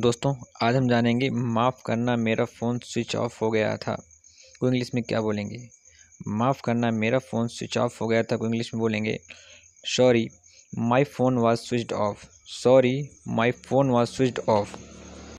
दोस्तों आज हम जानेंगे माफ़ करना मेरा फ़ोन स्विच ऑफ हो गया था को इंग्लिश में क्या बोलेंगे माफ़ करना मेरा फ़ोन स्विच ऑफ हो गया था को इंग्लिश में बोलेंगे sorry my phone was switch off sorry my phone was switch of